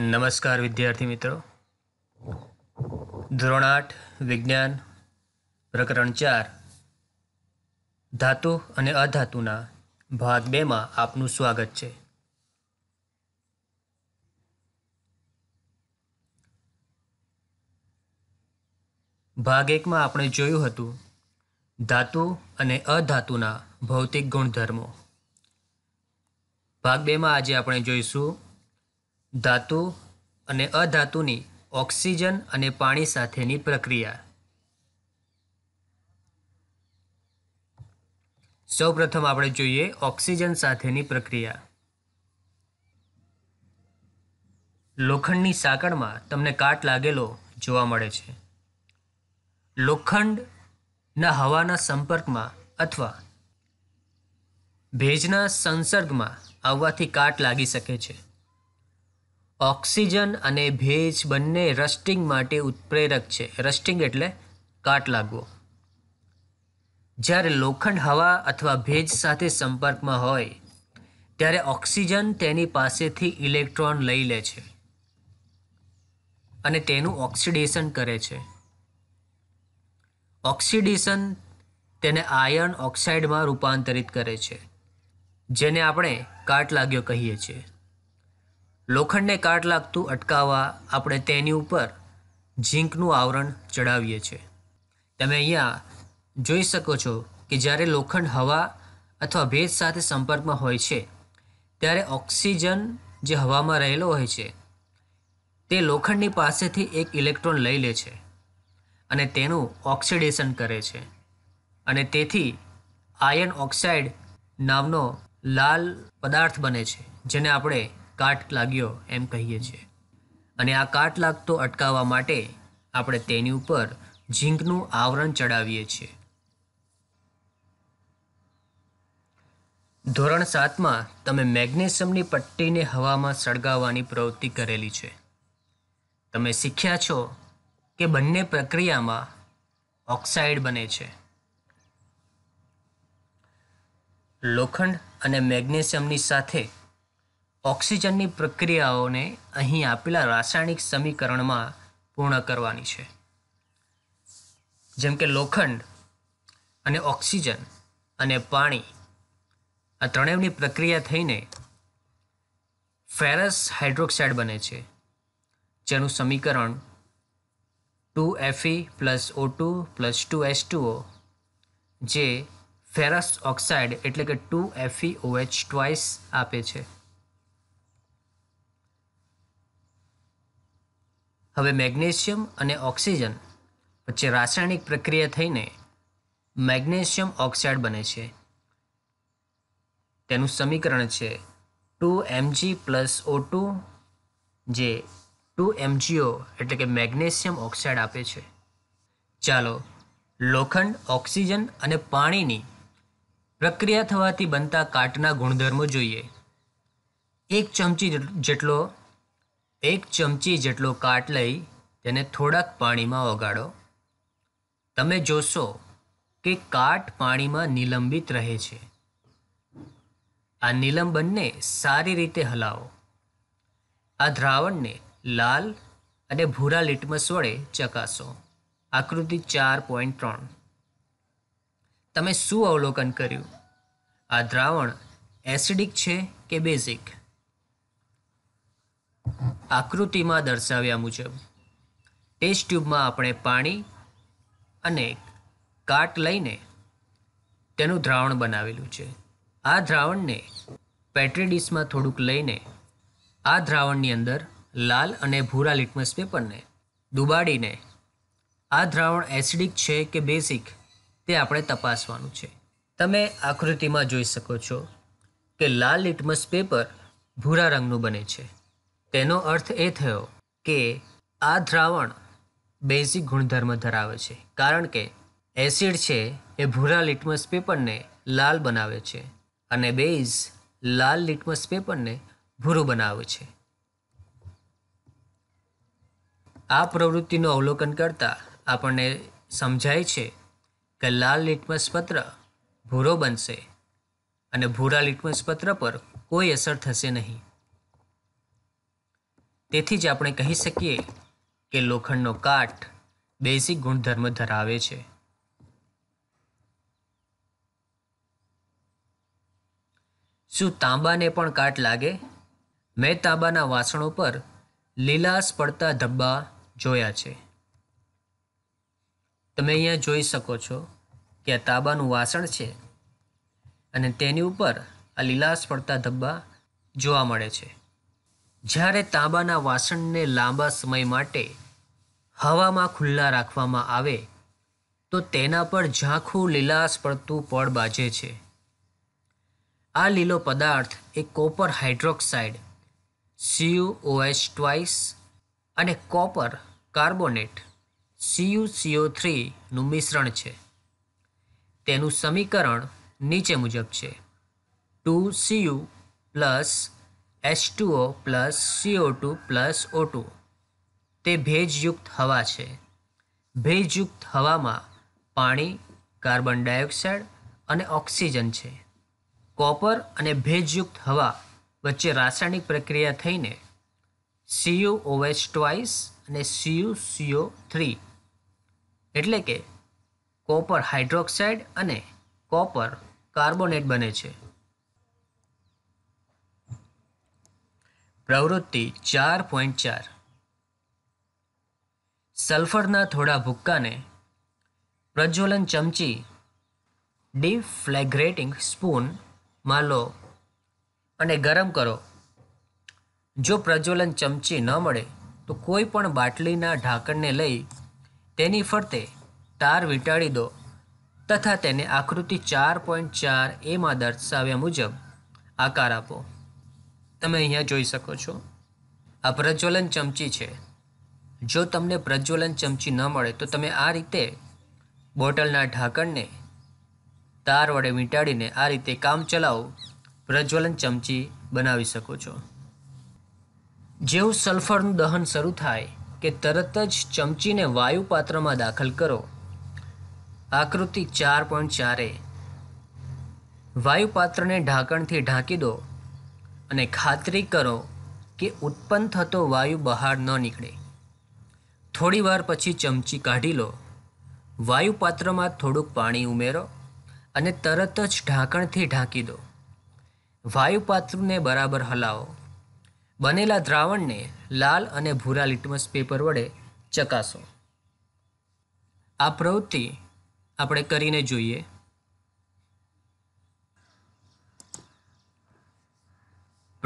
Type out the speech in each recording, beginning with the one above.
નમસ્કાર વિદ્યાર્થી મિત્રો ધોરણ આઠ વિજ્ઞાન પ્રકરણ ચાર ધાતુ અને અધાતુના ભાગ બેમાં આપનું સ્વાગત છે ભાગ એકમાં આપણે જોયું હતું ધાતુ અને અધાતુના ભૌતિક ગુણધર્મો ભાગ બેમાં આજે આપણે જોઈશું ધાતુ અને અધાતુની ઓક્સિજન અને પાણી સાથેની પ્રક્રિયા સૌપ્રથમ આપણે જોઈએ ઓક્સિજન સાથેની પ્રક્રિયા લોખંડની સાંકળમાં તમને કાટ લાગેલો જોવા મળે છે લોખંડના હવાના સંપર્કમાં અથવા ભેજના સંસર્ગમાં આવવાથી કાટ લાગી શકે છે ઓક્સિજન અને ભેજ બંને રસ્ટિંગ માટે ઉત્પ્રેરક છે રસ્ટિંગ એટલે કાટ લાગવો જ્યારે લોખંડ હવા અથવા ભેજ સાથે સંપર્કમાં હોય ત્યારે ઓક્સિજન તેની પાસેથી ઇલેક્ટ્રોન લઈ લે છે અને તેનું ઓક્સિડેશન કરે છે ઓક્સિડેશન તેને આયર્ન ઓક્સાઇડમાં રૂપાંતરિત કરે છે જેને આપણે કાટ લાગ્યો કહીએ છીએ લોખંડને કાટ લાગતું અટકાવવા આપણે તેની ઉપર ઝીંકનું આવરણ ચડાવીએ છીએ તમે અહીંયા જોઈ શકો છો કે જ્યારે લોખંડ હવા અથવા ભેજ સાથે સંપર્કમાં હોય છે ત્યારે ઓક્સિજન જે હવામાં રહેલો હોય છે તે લોખંડની પાસેથી એક ઇલેક્ટ્રોન લઈ લે છે અને તેનું ઓક્સિડેશન કરે છે અને તેથી આયર્ન ઓક્સાઇડ નામનો લાલ પદાર્થ બને છે જેને આપણે કાટ લાગ્યો એમ કહીએ છીએ અને આ કાટ લાગતો અટકાવવા માટે આપણે તેની ઉપર ઝીંકનું આવરણ ચડાવીએ છીએ ધોરણ સાતમાં તમે મેગ્નેશિયમની પટ્ટીને હવામાં સળગાવવાની પ્રવૃત્તિ કરેલી છે તમે શીખ્યા છો કે બંને પ્રક્રિયામાં ઓક્સાઇડ બને છે લોખંડ અને મેગ્નેશિયમની સાથે ઓક્સિજનની પ્રક્રિયાઓને અહીં આપેલા રાસાયણિક સમીકરણમાં પૂર્ણ કરવાની છે જેમ કે લોખંડ અને ઓક્સિજન અને પાણી આ ત્રણેયની પ્રક્રિયા થઈને ફેરસ હાઇડ્રોક્સાઇડ બને છે જેનું સમીકરણ two F E plus O two plus two S two O જે ફેરસ ઓક્સાઇડ એટલે કે ટુ એફઈ ઓએચ ટ્વાઇસ આપે છે હવે મેગ્નેશિયમ અને ઓક્સિજન વચ્ચે રાસાયણિક પ્રક્રિયા થઈને મેગ્નેશિયમ ઓક્સાઇડ બને છે તેનું સમીકરણ છે two M G plus O two જે ટુ એમજીઓ એટલે કે મેગ્નેશિયમ ઓક્સાઇડ આપે છે ચાલો લોખંડ ઓક્સિજન અને પાણીની પ્રક્રિયા થવાથી બનતા કાટના ગુણધર્મો જોઈએ એક ચમચી જેટલો એક ચમચી જેટલો કાટ લઈ તેને થોડાક પાણીમાં ઓગાળો તમે જોશો કે કાટ પાણીમાં નિલંબિત રહે છે આ નિલંબનને સારી રીતે હલાવો આ દ્રાવણને લાલ અને ભૂરા લીટમસ વડે ચકાસો આકૃતિ ચાર પોઈન્ટ ત્રણ તમે શું અવલોકન કર્યું આ દ્રાવણ એસિડિક છે કે બેઝિક આકૃતિમાં દર્શાવ્યા મુજબ ટેસ્ટ ટ્યુબમાં આપણે પાણી અને કાટ લઈને તેનું દ્રાવણ બનાવેલું છે આ દ્રાવણને પેટ્રીડિશમાં થોડુંક લઈને આ દ્રાવણની અંદર લાલ અને ભૂરા લિટમસ પેપરને દુબાડીને આ દ્રાવણ એસિડિક છે કે બેસિક તે આપણે તપાસવાનું છે તમે આકૃતિમાં જોઈ શકો છો કે લાલ લિટમસ પેપર ભૂરા રંગનું બને છે તેનો અર્થ એ થયો કે આ દ્રાવણ બેઝિક ગુણધર્મ ધરાવે છે કારણ કે એસિડ છે એ ભૂરા લિટમસ પેપરને લાલ બનાવે છે અને બેઝ લાલ લિટમસ પેપરને ભૂરું બનાવે છે આ પ્રવૃત્તિનું અવલોકન કરતાં આપણને સમજાય છે કે લાલ લિટમસ પત્ર ભૂરો બનશે અને ભૂરા લિટમસ પત્ર પર કોઈ અસર થશે નહીં તેથી જ આપણે કહી શકીએ કે લોખંડનો કાટ બેઝિક ગુણધર્મ ધરાવે છે શું તાંબાને પણ કાટ લાગે મેં તાંબાના વાસણો પર લીલાશ પડતા ધબ્બા જોયા છે તમે અહીંયા જોઈ શકો છો કે આ તાંબાનું વાસણ છે અને તેની ઉપર આ લીલાશ પડતા ધબ્બા જોવા મળે છે જ્યારે તાંબાના વાસણને લાંબા સમય માટે હવામાં ખુલ્લા રાખવામાં આવે તો તેના પર ઝાંખું લીલાશ પડતું પડ બાજે છે આ લીલો પદાર્થ એ copper hydroxide C U O H twice અને કોપર કાર્બોનેટ સીયુ સીઓ થ્રીનું મિશ્રણ છે તેનું સમીકરણ નીચે મુજબ છે two C U plus H two O plus C O two plus O two તે ભેજયુક્ત હવા છે ભેજયુક્ત હવામાં પાણી કાર્બન ડાયોક્સાઇડ અને ઓક્સિજન છે કોપર અને ભેજયુક્ત હવા વચ્ચે રાસાયણિક પ્રક્રિયા થઈને સીયુ ઓએચ ટ્વાઇસ અને સીયુ સીઓ થ્રી એટલે કે કોપર હાઇડ્રોક્સાઇડ અને કોપર કાર્બોનેટ બને છે પ્રવૃત્તિ ચાર પોઈન્ટ ચાર સલ્ફરના થોડા ભૂક્કાને પ્રજ્વલન ચમચી ડિફ્લેગ્રેટિંગ સ્પૂનમાં લો અને ગરમ કરો જો પ્રજ્વલન ચમચી ન મળે તો કોઈ પણ બાટલીના ઢાંકણને લઈ તેની ફરતે તાર વીંટાળી દો તથા તેને આકૃતિ ચાર પોઈન્ટ ચાર એમાં દર્શાવ્યા મુજબ આકાર આપો તમે અહીંયા જોઈ શકો છો આ પ્રજ્વલન ચમચી છે જો તમને પ્રજ્વલન ચમચી ન મળે તો તમે આ રીતે બોટલના ઢાંકણને તાર વડે વીંટાડીને આ રીતે કામ ચલાવ પ્રજ્વલન ચમચી બનાવી શકો છો જેવું સલ્ફરનું દહન શરૂ થાય કે તરત જ ચમચીને વાયુ પાત્રમાં દાખલ કરો આકૃતિ ચાર પોઈન્ટ ચારે વાયુ પાત્રને ઢાંકણથી ઢાંકી દો અને ખાતરી કરો કે ઉત્પન્ન થતો વાયુ બહાર ન નીકળે થોડીવાર પછી ચમચી કાઢી લો વાયુ પાત્રમાં થોડુંક પાણી ઉમેરો અને તરત જ ઢાંકણથી ઢાંકી દો વાયુ પાત્રને બરાબર હલાવો બનેલા દ્રાવણને લાલ અને ભૂરા લિટમસ પેપર વડે ચકાસો આ પ્રવૃત્તિ આપણે કરીને જોઈએ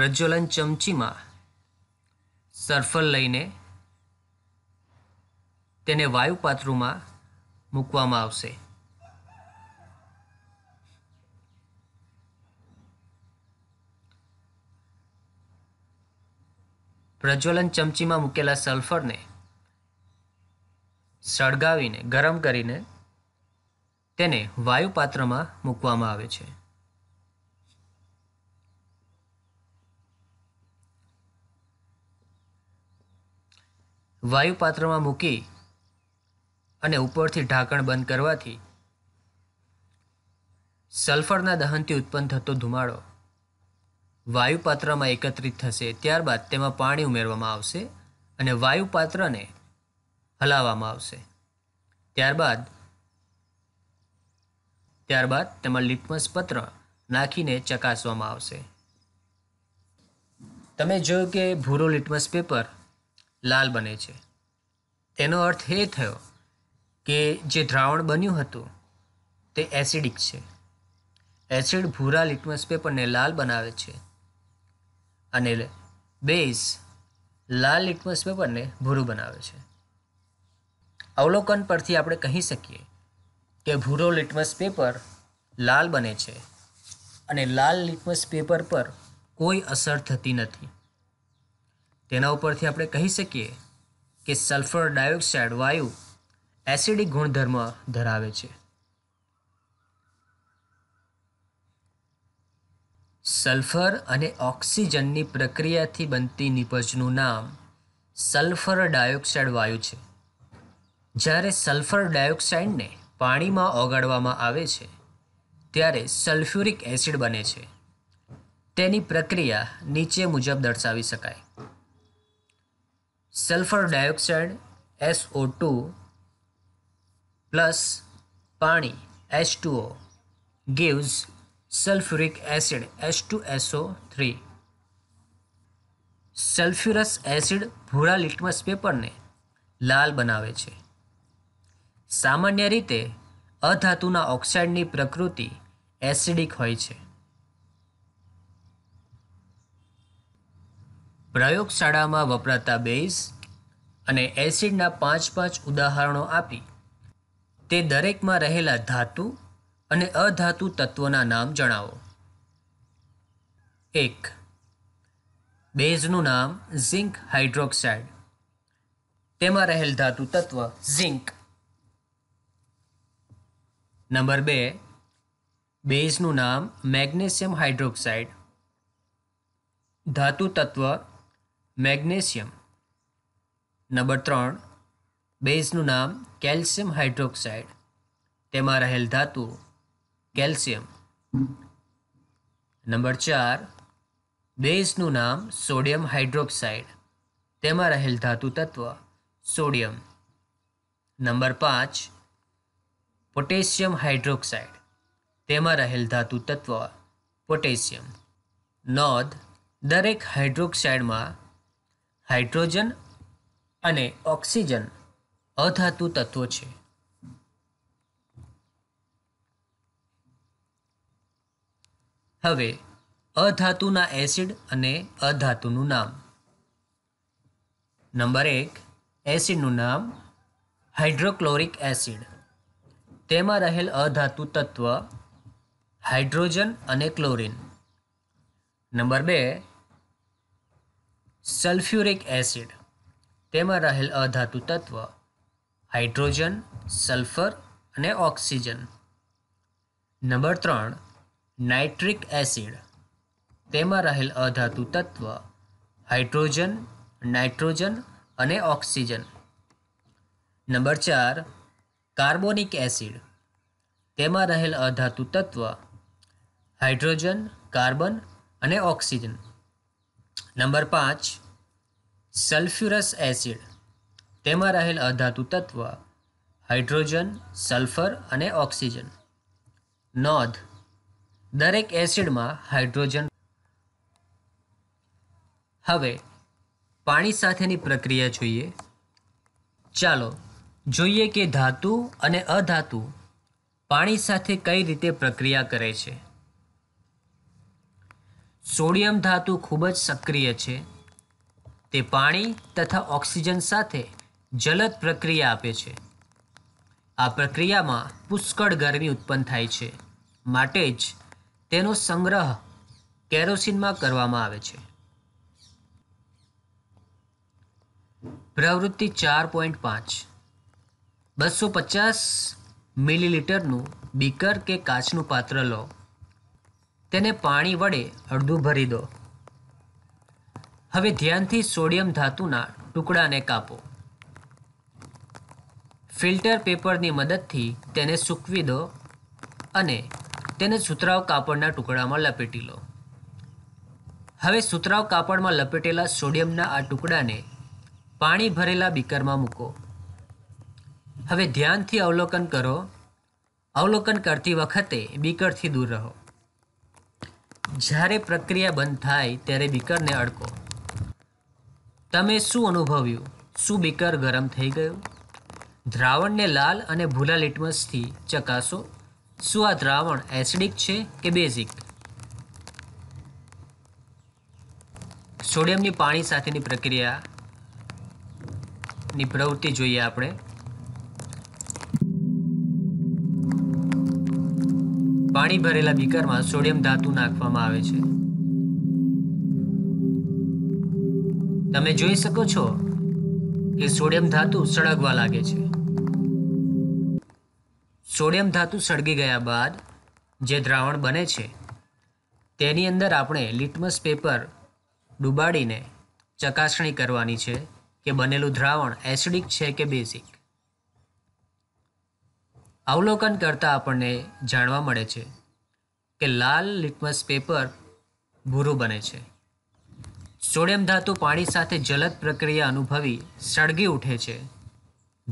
પ્રજ્વલન ચમચીમાં સર્ફલ લઈને તેને વાયુપાત્રુમાં મૂકવામાં આવશે પ્રજ્વલન ચમચીમાં મૂકેલા સલ્ફરને સળગાવીને ગરમ કરીને તેને વાયુપાત્રમાં મૂકવામાં આવે છે વાયુપાત્રમાં મૂકી અને ઉપરથી ઢાંકણ બંધ કરવાથી સલ્ફરના દહનથી ઉત્પન્ન થતો ધુમાડો વાયુપાત્રમાં એકત્રિત થશે ત્યારબાદ તેમાં પાણી ઉમેરવામાં આવશે અને વાયુપાત્રને હલાવવામાં આવશે ત્યારબાદ ત્યારબાદ તેમાં લિટમસ પત્ર નાખીને ચકાસવામાં આવશે તમે જોયું કે ભૂરો લિટમસ પેપર લાલ બને છે તેનો અર્થ એ થયો કે જે દ્રાવણ બન્યું હતું તે એસિડિક છે એસિડ ભૂરા લિટમસ પેપરને લાલ બનાવે છે અને બેઝ લાલ લિટમસ પેપરને ભૂરું બનાવે છે અવલોકન પરથી આપણે કહી શકીએ કે ભૂરો લિટમસ પેપર લાલ બને છે અને લાલ લિટમસ પેપર પર કોઈ અસર થતી નથી તેના ઉપરથી આપણે કહી શકીએ કે સલ્ફર ડાયોક્સાઇડ વાયુ એસિડિક ગુણધર્મ ધરાવે છે સલ્ફર અને ઓક્સિજનની પ્રક્રિયાથી બનતી નિપજનું નામ સલ્ફર ડાયોક્સાઇડ વાયુ છે જ્યારે સલ્ફર ડાયોક્સાઇડને પાણીમાં ઓગાળવામાં આવે છે ત્યારે સલ્ફ્યુરિક એસિડ બને છે તેની પ્રક્રિયા નીચે મુજબ દર્શાવી શકાય sulphur dioxide S O two plus પાણી H two O gives sulphuric acid H two S O three sulphurous acid ભૂરા લિટમસ પેપરને લાલ બનાવે છે સામાન્ય રીતે અધાતુના ઓક્સાઇડની પ્રકૃતિ એસિડિક હોય છે પ્રયોગશાળામાં વપરાતા બેઝ અને એસિડના પાંચ પાંચ ઉદાહરણો આપી તે દરેકમાં રહેલા ધાતુ અને અધાતુ તત્વોના નામ જણાવો એક બેઝનું નામ ઝિંક હાઇડ્રોક્સાઇડ તેમાં રહેલ ધાતુ તત્વ ઝિંક નંબર બે બેઝનું નામ મેગ્નેશિયમ હાઇડ્રોક્સાઇડ ધાતુ તત્વ મેગ્નેશિયમ નંબર ત્રણ બેઝનું નામ કેલ્શિયમ હાઇડ્રોક્સાઇડ તેમાં રહેલ ધાતુ કેલ્શિયમ નંબર ચાર બેઝનું નામ સોડિયમ હાઇડ્રોક્સાઇડ તેમાં રહેલ ધાતુ તત્વ સોડિયમ નંબર પાંચ પોટેશિયમ હાઇડ્રોક્સાઇડ તેમાં રહેલ ધાતુ તત્વ પોટેશિયમ નોંધ દરેક હાઇડ્રોક્સાઇડમાં હાઇડ્રોજન અને ઓક્સિજન અધાતુ તત્વો છે હવે અધાતુના એસિડ અને અધાતુનું નામ નંબર એક એસિડનું નામ હાઇડ્રોક્લોરિક એસિડ તેમાં રહેલ અધાતુ તત્વ હાઇડ્રોજન અને ક્લોરિન નંબર બે સલ્ફ્યુરિક એસિડ તેમાં રહેલ અધાતુ તત્વ હાઇડ્રોજન સલ્ફર અને ઓક્સિજન નંબર ત્રણ નાઇટ્રિક એસિડ તેમાં રહેલ અધાતુ તત્વ હાઇડ્રોજન નાઇટ્રોજન અને ઓક્સિજન નંબર ચાર કાર્બોનિક એસિડ તેમાં રહેલ અધાતુ તત્વ હાઇડ્રોજન કાર્બન અને ઓક્સિજન નંબર પાંચ સલ્ફ્યુરસ એસિડ તેમાં રહેલ અધાતુ તત્વ હાઇડ્રોજન સલ્ફર અને ઓક્સિજન નોંધ દરેક એસિડમાં હાઇડ્રોજન હવે પાણી સાથેની પ્રક્રિયા જોઈએ ચાલો જોઈએ કે ધાતુ અને અધાતુ પાણી સાથે કઈ રીતે પ્રક્રિયા કરે છે સોડિયમ ધાતુ ખૂબ જ સક્રિય છે તે પાણી તથા ઓક્સિજન સાથે જલદ પ્રક્રિયા આપે છે આ પ્રક્રિયામાં પુષ્કળ ગરમી ઉત્પન્ન થાય છે માટે જ તેનો સંગ્રહ કેરોસીનમાં કરવામાં આવે છે પ્રવૃત્તિ ચાર પોઈન્ટ પાંચ બસો પચાસ મિલીલીટરનું બીકર કે કાચનું પાત્ર લો તેને પાણી વડે અડધું ભરી દો હવે ધ્યાનથી સોડિયમ ધાતુના ટુકડાને કાપો ફિલ્ટર પેપરની મદદથી તેને સૂકવી દો અને તેને સુતરાવ કાપડના ટુકડામાં લપેટી લો હવે સુતરાવ કાપડમાં લપેટેલા સોડિયમના આ ટુકડાને પાણી ભરેલા બીકરમાં મૂકો હવે ધ્યાનથી અવલોકન કરો અવલોકન કરતી વખતે બીકરથી દૂર રહો જ્યારે પ્રક્રિયા બંધ થાય ત્યારે બીકરને અડકો તમે શું અનુભવ્યું શું બીકર ગરમ થઈ ગયું દ્રાવણને લાલ અને ભૂલા લિટમસથી ચકાસો શું આ દ્રાવણ એસિડિક છે કે બેઝિક સોડિયમની પાણી સાથેની પ્રક્રિયાની પ્રવૃત્તિ જોઈએ આપણે પાણી ભરેલા બીકરમાં સોડિયમ ધાતુ નાખવામાં આવે છે તમે જોઈ શકો છો કે સોડિયમ ધાતુ સળગવા લાગે છે સોડિયમ ધાતુ સળગી ગયા બાદ જે દ્રાવણ બને છે તેની અંદર આપણે લિટમસ પેપર ડુબાડીને ચકાસણી કરવાની છે કે બનેલું દ્રાવણ એસિડિક છે કે બેઝિક અવલોકન કરતાં આપણને જાણવા મળે છે કે લાલ લિટમસ પેપર ભૂરું બને છે સોડિયમ ધાતુ પાણી સાથે જલદ પ્રક્રિયા અનુભવી સળગી ઉઠે છે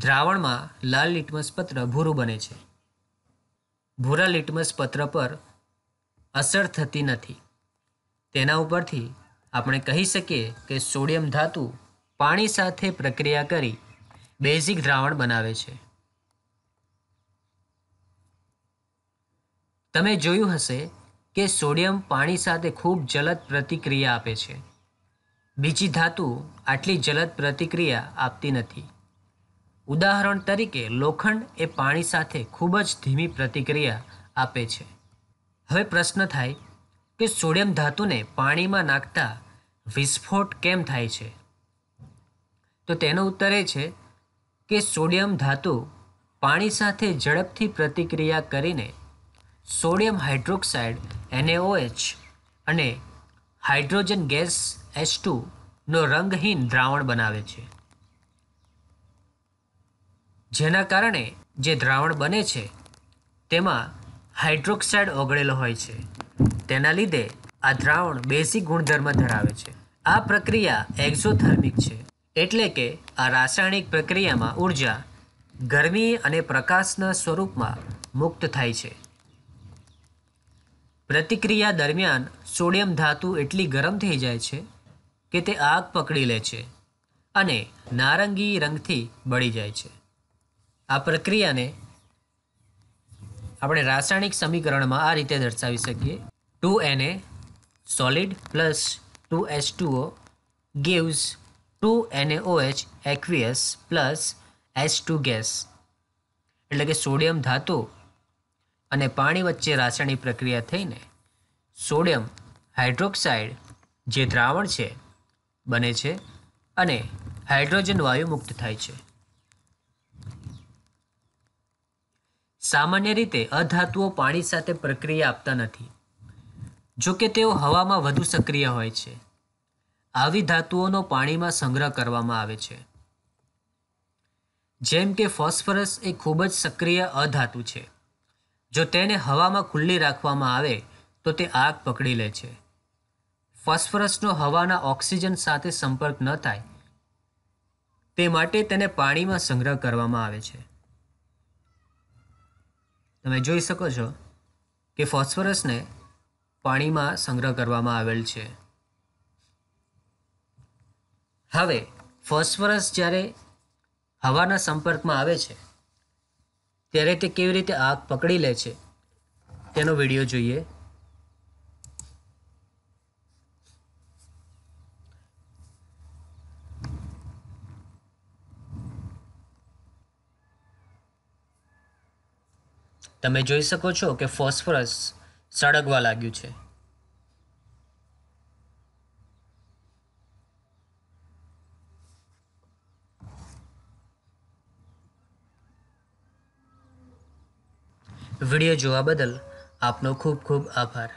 દ્રાવણમાં લાલ લિટમસ પત્ર ભૂરું બને છે ભૂરા લિટમસ પત્ર પર અસર થતી નથી તેના ઉપરથી આપણે કહી શકીએ કે સોડિયમ ધાતુ પાણી સાથે પ્રક્રિયા કરી બેઝિક દ્રાવણ બનાવે છે તમે જોયું હશે કે સોડિયમ પાણી સાથે ખૂબ જલદ પ્રતિક્રિયા આપે છે બીજી ધાતુ આટલી જલદ પ્રતિક્રિયા આપતી નથી ઉદાહરણ તરીકે લોખંડ એ પાણી સાથે ખૂબ જ ધીમી પ્રતિક્રિયા આપે છે હવે પ્રશ્ન થાય કે સોડિયમ ધાતુને પાણીમાં નાખતા વિસ્ફોટ કેમ થાય છે તો તેનો ઉત્તર એ છે કે સોડિયમ ધાતુ પાણી સાથે ઝડપથી પ્રતિક્રિયા કરીને સોડિયમ હાઇડ્રોક્સાઇડ એનએઓએચ અને હાઇડ્રોજન ગેસ એચ ટુનો રંગહીન દ્રાવણ બનાવે છે જેના કારણે જે દ્રાવણ બને છે તેમાં હાઇડ્રોક્સાઇડ ઓગળેલો હોય છે તેના લીધે આ દ્રાવણ બેસિક ગુણધર્મ ધરાવે છે આ પ્રક્રિયા એક્ઝોથર્મિક છે એટલે કે આ રાસાયણિક પ્રક્રિયામાં ઉર્જા ગરમી અને પ્રકાશના સ્વરૂપમાં મુક્ત થાય છે પ્રતિક્રિયા દરમિયાન સોડિયમ ધાતુ એટલી ગરમ થઈ જાય છે કે તે આગ પકડી લે છે અને નારંગી રંગથી બળી જાય છે આ પ્રક્રિયાને આપણે રાસાયણિક સમીકરણમાં આ રીતે દર્શાવી શકીએ two N A solid plus two H two O gives two N H aqueous plus H two gas એટલે કે સોડિયમ ધાતુ અને પાણી વચ્ચે રાસાયણિક પ્રક્રિયા થઈને સોડિયમ હાઇડ્રોક્સાઇડ જે દ્રાવણ છે બને છે અને હાઇડ્રોજન વાયુ મુક્ત થાય છે સામાન્ય રીતે અધાતુઓ પાણી સાથે પ્રક્રિયા આપતા નથી જો કે તેઓ હવામાં વધુ સક્રિય હોય છે આવી ધાતુઓનો પાણીમાં સંગ્રહ કરવામાં આવે છે જેમ કે ફોસ્ફરસ એ ખૂબ જ સક્રિય અધાતુ છે જો તેને હવામાં ખુલ્લી રાખવામાં આવે તો તે આગ પકડી લે છે ફોસ્ફરસનો હવાના ઓક્સિજન સાથે સંપર્ક ન થાય તે માટે તેને પાણીમાં સંગ્રહ કરવામાં આવે છે તમે જોઈ શકો છો કે ફોસ્ફરસને પાણીમાં સંગ્રહ કરવામાં આવેલ છે હવે ફોસ્ફરસ જ્યારે હવાના સંપર્કમાં આવે છે ત્યારે તે કેવી રીતે આગ પકડી લે છે તેનો વિડીયો જોઈએ તમે જોઈ શકો છો કે ફોસ્ફરસ સળગવા લાગ્યું છે વિડીયો જોવા બદલ આપનો ખૂબ ખૂબ આભાર